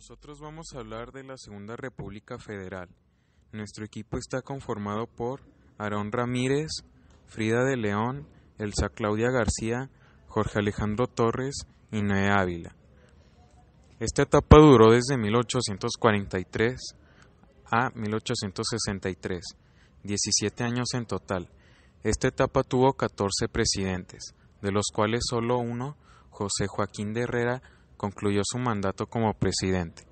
Nosotros vamos a hablar de la Segunda República Federal. Nuestro equipo está conformado por Aarón Ramírez, Frida de León, Elsa Claudia García, Jorge Alejandro Torres y Noé Ávila. Esta etapa duró desde 1843 a 1863, 17 años en total. Esta etapa tuvo 14 presidentes, de los cuales solo uno, José Joaquín de Herrera, concluyó su mandato como presidente.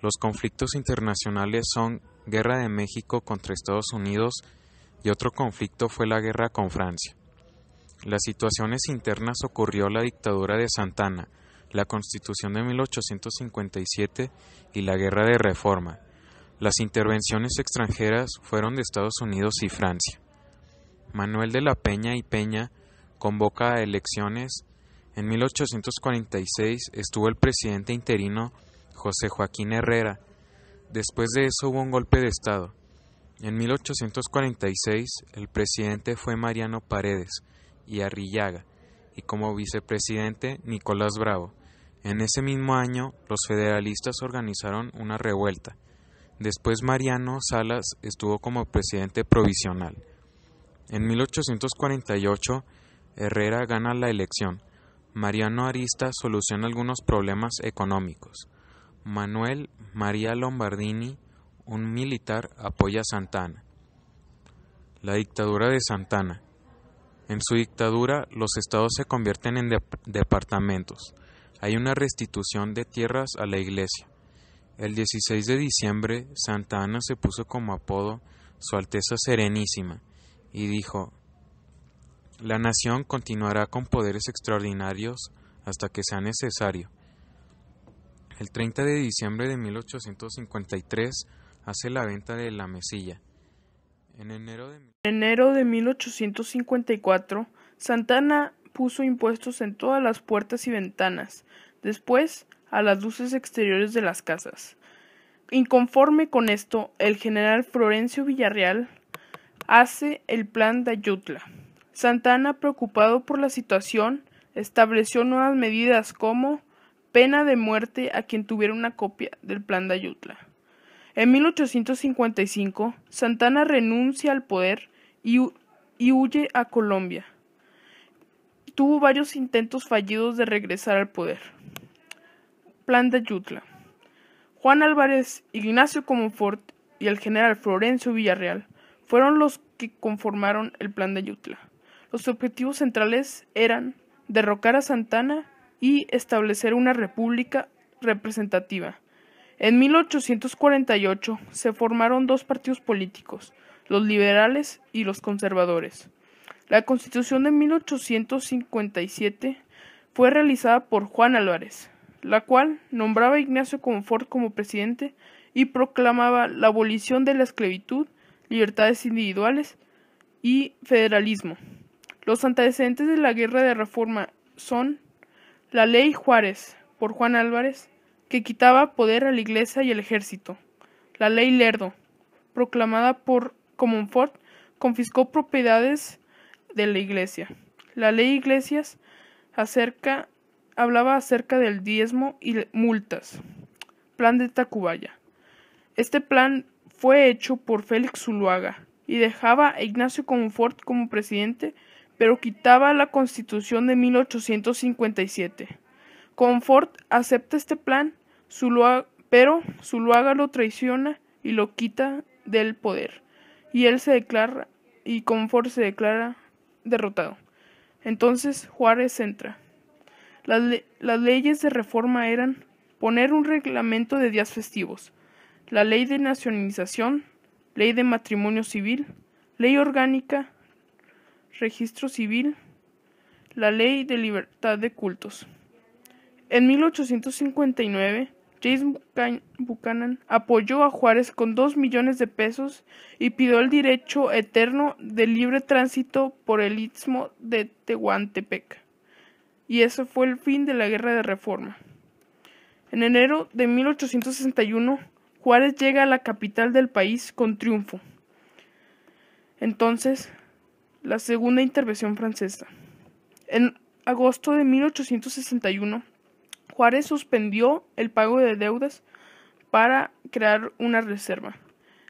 Los conflictos internacionales son Guerra de México contra Estados Unidos y otro conflicto fue la guerra con Francia. Las situaciones internas ocurrió la dictadura de Santana, la Constitución de 1857 y la Guerra de Reforma. Las intervenciones extranjeras fueron de Estados Unidos y Francia. Manuel de la Peña y Peña convoca a elecciones en 1846 estuvo el presidente interino José Joaquín Herrera. Después de eso hubo un golpe de Estado. En 1846 el presidente fue Mariano Paredes y Arrillaga y como vicepresidente Nicolás Bravo. En ese mismo año los federalistas organizaron una revuelta. Después Mariano Salas estuvo como presidente provisional. En 1848 Herrera gana la elección. Mariano Arista soluciona algunos problemas económicos. Manuel María Lombardini, un militar, apoya a Santana. La dictadura de Santana. En su dictadura, los estados se convierten en departamentos. Hay una restitución de tierras a la iglesia. El 16 de diciembre, Santa se puso como apodo Su Alteza Serenísima y dijo, la nación continuará con poderes extraordinarios hasta que sea necesario. El 30 de diciembre de 1853 hace la venta de la mesilla. En enero de, enero de 1854, Santana puso impuestos en todas las puertas y ventanas, después a las luces exteriores de las casas. Inconforme con esto, el general Florencio Villarreal hace el plan de Ayutla. Santana, preocupado por la situación, estableció nuevas medidas como pena de muerte a quien tuviera una copia del plan de Ayutla. En 1855, Santana renuncia al poder y, huye a Colombia. Tuvo varios intentos fallidos de regresar al poder. Plan de Ayutla. Juan Álvarez, Ignacio Comonfort y el general Florencio Villarreal fueron los que conformaron el plan de Ayutla. Los objetivos centrales eran derrocar a Santana y establecer una república representativa. En 1848 se formaron dos partidos políticos, los liberales y los conservadores. La constitución de 1857 fue realizada por Juan Álvarez, la cual nombraba a Ignacio Confort como presidente y proclamaba la abolición de la esclavitud, libertades individuales y federalismo. Los antecedentes de la Guerra de Reforma son la Ley Juárez, por Juan Álvarez, que quitaba poder a la Iglesia y el ejército. La Ley Lerdo, proclamada por Comonfort, confiscó propiedades de la Iglesia. La Ley Iglesias hablaba acerca del diezmo y multas. Plan de Tacubaya. Este plan fue hecho por Félix Zuluaga y dejaba a Ignacio Comonfort como presidente pero quitaba la Constitución de 1857. Confort acepta este plan, pero Zuluaga lo traiciona y lo quita del poder. Y él se declara y Confort se declara derrotado. Entonces Juárez entra. Las, las leyes de reforma eran poner un reglamento de días festivos, la ley de nacionalización, ley de matrimonio civil, ley orgánica registro civil, la ley de libertad de cultos. En 1859, James Buchanan apoyó a Juárez con dos millones de pesos y pidió el derecho eterno de libre tránsito por el istmo de Tehuantepec. Y eso fue el fin de la Guerra de Reforma. En enero de 1861, Juárez llega a la capital del país con triunfo. Entonces, la segunda intervención francesa. En agosto de 1861, Juárez suspendió el pago de deudas para crear una reserva.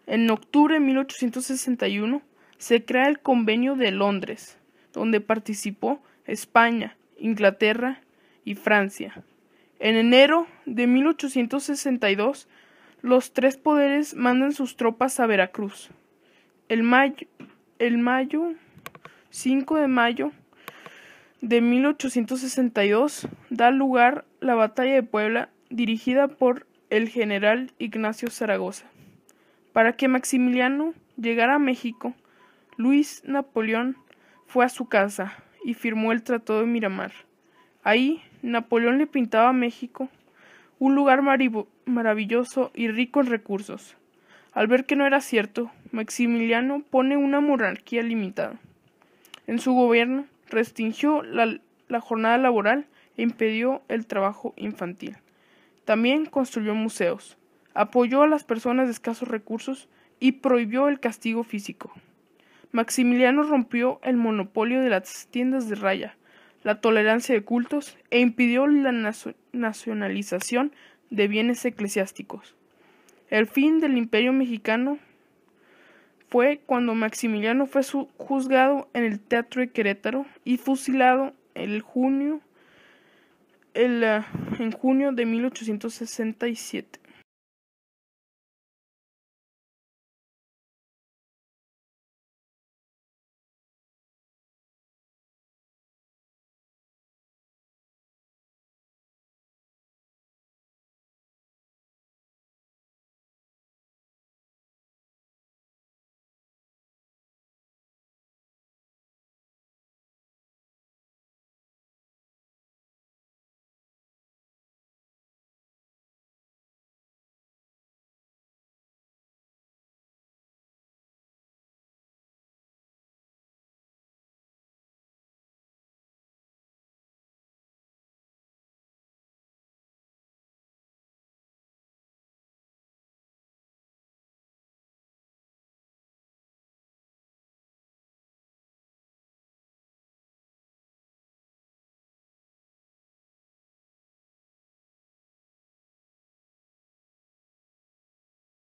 En octubre de 1861 se crea el Convenio de Londres, donde participó España, Inglaterra y Francia. En enero de 1862, los tres poderes mandan sus tropas a Veracruz. El mayo, el mayo 5 de mayo de 1862 da lugar la batalla de Puebla dirigida por el general Ignacio Zaragoza. Para que Maximiliano llegara a México, Luis Napoleón fue a su casa y firmó el Tratado de Miramar. Ahí Napoleón le pintaba a México un lugar maravilloso y rico en recursos. Al ver que no era cierto, Maximiliano pone una monarquía limitada. En su gobierno restringió la, jornada laboral e impidió el trabajo infantil. También construyó museos, apoyó a las personas de escasos recursos y prohibió el castigo físico. Maximiliano rompió el monopolio de las tiendas de raya, la tolerancia de cultos e impidió la nacionalización de bienes eclesiásticos. El fin del imperio mexicano fue cuando Maximiliano fue juzgado en el Teatro de Querétaro y fusilado el junio, ah, en junio de 1867.